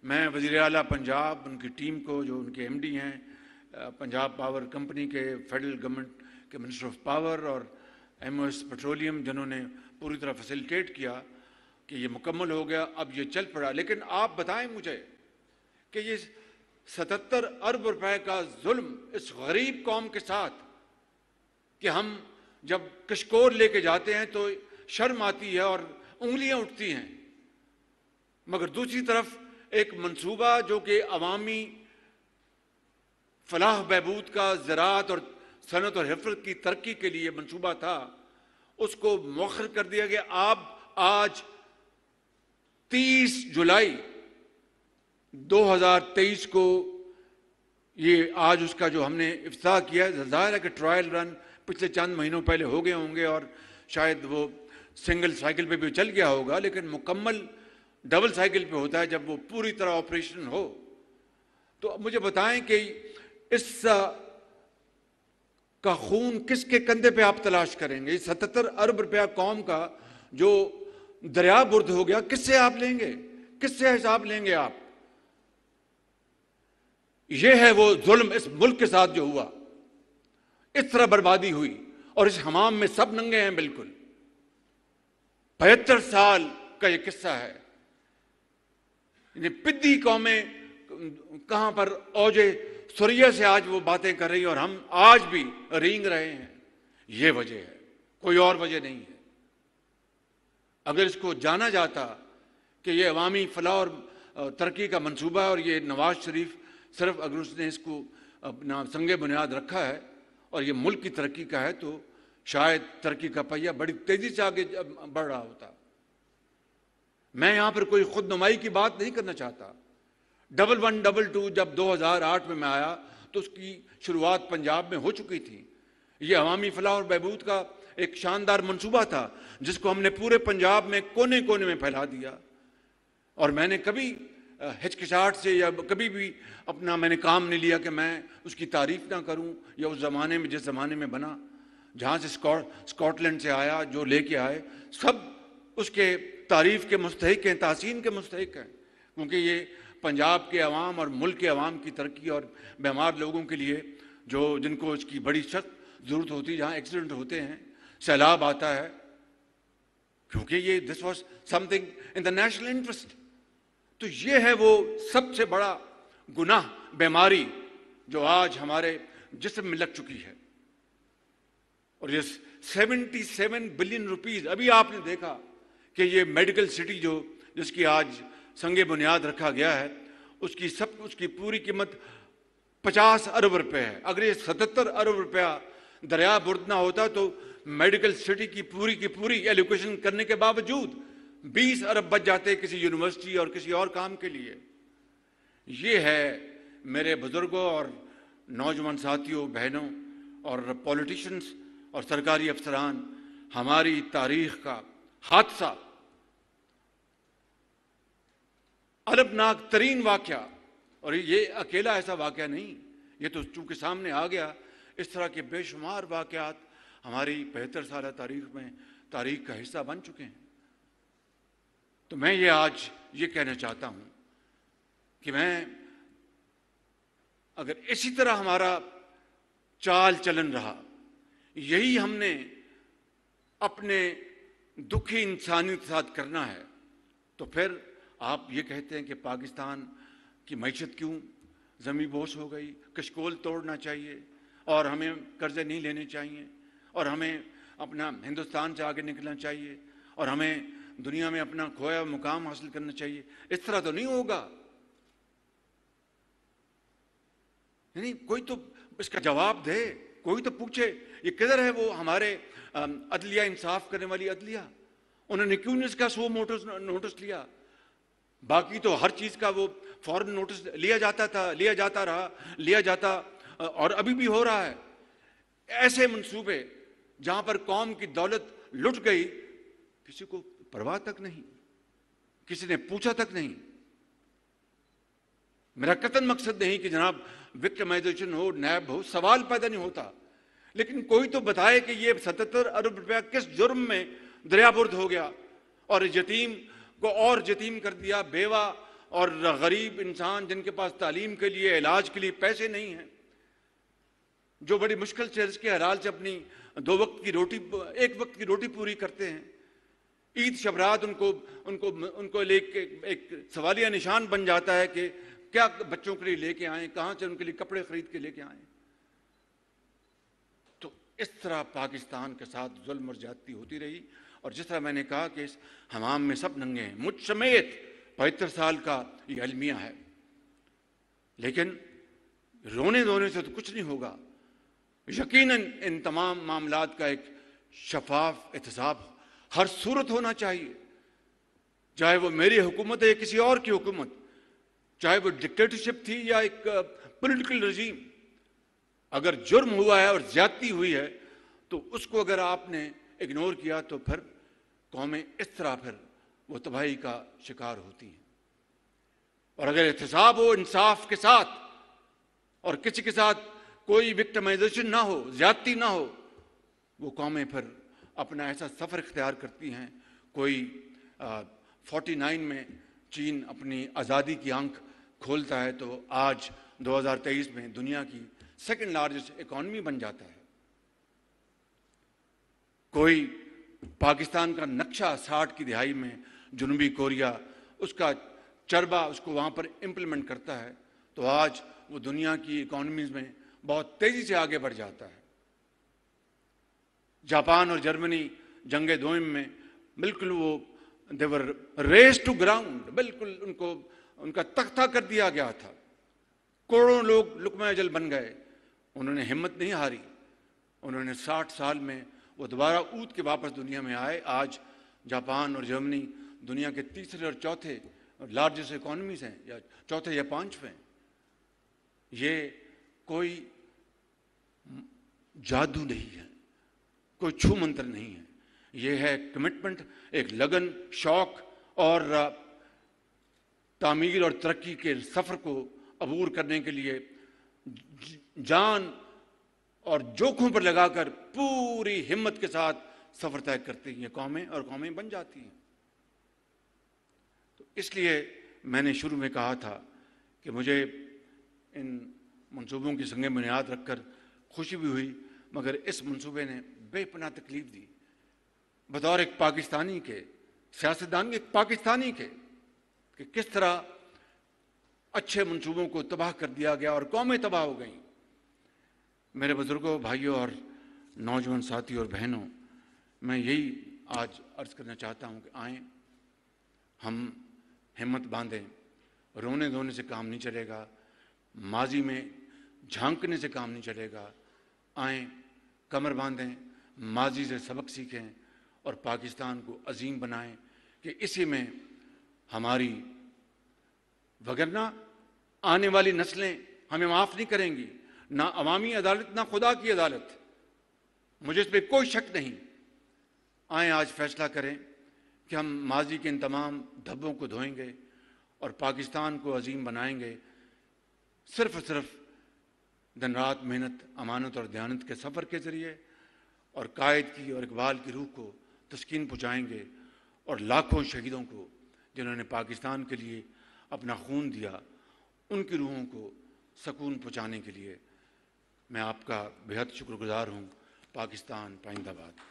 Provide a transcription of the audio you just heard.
मैं वज़ी अल पंजाब उनकी टीम को जो उनके एम डी हैं पंजाब पावर कंपनी के फेडरल गवर्नमेंट के मिनिस्टर ऑफ पावर और एम ओ एस पेट्रोलियम जिन्होंने पूरी तरह फैसिलिटेट किया कि ये मुकम्मल हो गया अब ये चल पड़ा लेकिन आप बताएं मुझे कि ये सतहत्तर अरब रुपए का जुल्म इस गरीब कौम के साथ कि हम जब किशकोर लेके जाते हैं तो शर्म आती है और उंगलियां उठती हैं मगर दूसरी तरफ एक मनसूबा जो कि अवामी फलाह बहबूद का ज़रात और सनत और हफरत की तरक्की के लिए मनसूबा था उसको मौखर कर दिया गया आप आज 30 जुलाई 2023 को ये आज उसका जो हमने इफ्ताह किया है जाहिर है कि ट्रायल रन पिछले चंद महीनों पहले हो गए होंगे और शायद वो सिंगल साइकिल पे भी चल गया होगा लेकिन मुकम्मल डबल साइकिल पे होता है जब वो पूरी तरह ऑपरेशन हो तो मुझे बताएं कि इस का खून किसके कंधे पे आप तलाश करेंगे सतहत्तर अरब रुपया कौम का जो दरिया बुर्द हो गया किससे आप लेंगे किससे हिसाब लेंगे आप यह है वो जुल्म इस मुल्क के साथ जो हुआ इस तरह बर्बादी हुई और इस हमाम में सब नंगे हैं बिल्कुल पचहत्तर साल का ये किस्सा है पिद्दी कौमें कहां पर औजे सूर्य से आज वो बातें कर रही और हम आज भी रींग रहे हैं ये वजह है कोई और वजह नहीं है अगर इसको जाना जाता कि ये अवामी फलाह और तरक्की का मंसूबा है और ये नवाज शरीफ सिर्फ अगर उसने इसको अपना संग बुनियाद रखा है और ये मुल्क की तरक्की का है तो शायद तरक्की का पहिया बड़ी तेज़ी से आगे बढ़ रहा होता मैं यहां पर कोई खुद नुमाई की बात नहीं करना चाहता डबल वन डबल टू जब 2008 में मैं आया तो उसकी शुरुआत पंजाब में हो चुकी थी ये अवामी फलाह और बहबूद का एक शानदार मनसूबा था जिसको हमने पूरे पंजाब में कोने कोने में फैला दिया और मैंने कभी हिचकिचाहट से या कभी भी अपना मैंने काम नहीं लिया कि मैं उसकी तारीफ ना करूं या उस ज़माने में जिस ज़माने में बना जहाँ से स्कॉटलैंड से आया जो लेके आए सब उसके तारीफ़ के मुस्तक हैं तहसीन के मुस्तक हैं क्योंकि ये पंजाब के अवाम और मुल्क के अवाम की तरक्की और बीमार लोगों के लिए जो जिनको इसकी बड़ी सख्त ज़रूरत होती है जहाँ एक्सीडेंट होते हैं सैलाब आता है क्योंकि ये this was something in the national interest तो ये है वो सबसे बड़ा गुनाह बीमारी जो आज हमारे जिसम में लग चुकी है और ये 77 बिलियन रुपीस अभी आपने देखा कि ये मेडिकल सिटी जो जिसकी आज संग बुनियाद रखा गया है उसकी सब उसकी पूरी कीमत पचास अरब रुपए है अगर ये सतहत्तर अरब रुपया दरिया बुरदना होता तो मेडिकल सिटी की पूरी की पूरी एलोकेशन करने के बावजूद 20 अरब बच जाते किसी यूनिवर्सिटी और किसी और काम के लिए ये है मेरे बुजुर्गों और नौजवान साथियों बहनों और पॉलिटिशंस और सरकारी अफसरान हमारी तारीख का हादसा अलबनाक तरीन वाक्य और ये अकेला ऐसा वाक्य नहीं ये तो चूंकि सामने आ गया इस तरह के बेशुमार वाक़ात हमारी बेहतर साल तारीख में तारीख का हिस्सा बन चुके हैं तो मैं ये आज ये कहना चाहता हूं कि मैं अगर इसी तरह हमारा चाल चलन रहा यही हमने अपने दुखी इंसानियत के साथ करना है तो फिर आप ये कहते हैं कि पाकिस्तान की मीशत क्यों ज़मी बोश हो गई कशकोल तोड़ना चाहिए और हमें कर्ज़े नहीं लेने चाहिए और हमें अपना हिंदुस्तान से आगे निकलना चाहिए और हमें दुनिया में अपना खोया मुकाम हासिल करना चाहिए इस तरह तो नहीं होगा नहीं कोई तो इसका जवाब दे कोई तो पूछे ये किधर है वो हमारे अदलिया इंसाफ करने वाली अदलिया उन्होंने क्यों नहीं इसका सो नोटिस नोटिस लिया बाकी तो हर चीज़ का वो फॉरन नोटिस लिया जाता था लिया जाता रहा लिया जाता और अभी भी हो रहा है ऐसे मंसूबे जहां पर कौम की दौलत लुट गई किसी को परवाह तक नहीं किसी ने पूछा तक नहीं मेरा कतन मकसद नहीं कि जनाब विक्टिमाइजेशन हो नैब हो सवाल पैदा नहीं होता लेकिन कोई तो बताए कि ये सतहत्तर अरब रुपया किस जुर्म में दरियाबुर्द हो गया और यतीम को और यतीम कर दिया बेवा और गरीब इंसान जिनके पास तालीम के लिए इलाज के लिए पैसे नहीं हैं जो बड़ी मुश्किल से के हराल से अपनी दो वक्त की रोटी एक वक्त की रोटी पूरी करते हैं ईद शबरात उनको उनको उनको एक, एक सवालिया निशान बन जाता है कि क्या बच्चों के लिए लेके आए कहां से उनके लिए कपड़े खरीद के लेके आए तो इस तरह पाकिस्तान के साथ जुल्म और ज्यादती होती रही और जिस तरह मैंने कहा कि इस हमाम में सब नंगे हैं मुझ समेत पचहत्तर साल का ये अलमिया है लेकिन रोने धोने से तो कुछ नहीं होगा यकीनन इन तमाम मामला का एक शफाफ एहतसाब हर सूरत होना चाहिए चाहे वो मेरी हुकूमत है या किसी और की हुकूमत चाहे वो डिक्टेटरशिप थी या एक पॉलिटिकल रजीम अगर जुर्म हुआ है और ज्यादती हुई है तो उसको अगर आपने इग्नोर किया तो फिर कौमें इस तरह फिर वो तबाही का शिकार होती हैं और अगर एहतसाब हो इंसाफ के साथ और किसी के साथ कोई विक्टमाइजेशन ना हो ज्यादती ना हो वो कौमें फिर अपना ऐसा सफ़र इख्तियार करती हैं कोई फोर्टी नाइन में चीन अपनी आज़ादी की आंख खोलता है तो आज 2023 में दुनिया की सेकंड लार्जेस्ट इकोनॉमी बन जाता है कोई पाकिस्तान का नक्शा साठ की दिहाई में जुनूबी कोरिया उसका चरबा उसको वहां पर इंप्लीमेंट करता है तो आज वो दुनिया की इकोनॉमीज में बहुत तेज़ी से आगे बढ़ जाता है जापान और जर्मनी जंगे दो में बिल्कुल वो देवर रेस टू ग्राउंड बिल्कुल उनको उनका तख्ता कर दिया गया था करोड़ों लोग लुकमा जल बन गए उन्होंने हिम्मत नहीं हारी उन्होंने 60 साल में वो दोबारा ऊद के वापस दुनिया में आए आज जापान और जर्मनी दुनिया के तीसरे और चौथे लार्जेस्ट इकोनॉमीज हैं या चौथे या पांचवें ये कोई जादू नहीं है कोई छू मंत्र नहीं है ये है कमिटमेंट एक लगन शौक और तामीर और तरक्की के सफ़र को अबूर करने के लिए जान और जोखों पर लगाकर पूरी हिम्मत के साथ सफ़र तय करती हैं कौमें और कौमें बन जाती हैं तो इसलिए मैंने शुरू में कहा था कि मुझे इन मंसूबों की संग बुनियाद रखकर खुशी भी हुई मगर इस मंसूबे ने बेपना तकलीफ दी बतौर एक पाकिस्तानी के सियासतदान एक पाकिस्तानी के कि किस तरह अच्छे मंसूबों को तबाह कर दिया गया और कौमें तबाह हो गई मेरे बुजुर्गों भाइयों और नौजवान साथी और बहनों मैं यही आज अर्ज करना चाहता हूँ कि आए हम हिम्मत बांधें रोने धोने से काम नहीं चलेगा माजी में झांकने से काम नहीं चलेगा आए कमर बांधें माजी से सबक सीखें और पाकिस्तान को अजीम बनाएं कि इसी में हमारी वगरना आने वाली नस्लें हमें माफ नहीं करेंगी ना अवामी अदालत ना खुदा की अदालत मुझे इस पर कोई शक नहीं आए आज फैसला करें कि हम माजी के इन तमाम धब्बों को धोएंगे और पाकिस्तान को अजीम बनाएंगे सिर्फ और सिर्फ दिन रात मेहनत अमानत और दयानत के सफ़र के ज़रिए और कायद की और इकबाल की रूह को तस्किन पहुँचाएँगे और लाखों शहीदों को जिन्होंने पाकिस्तान के लिए अपना खून दिया उनकी रूहों को सकून पहुँचाने के लिए मैं आपका बेहद शुक्रगुजार हूँ पाकिस्तान पाइंदाबाद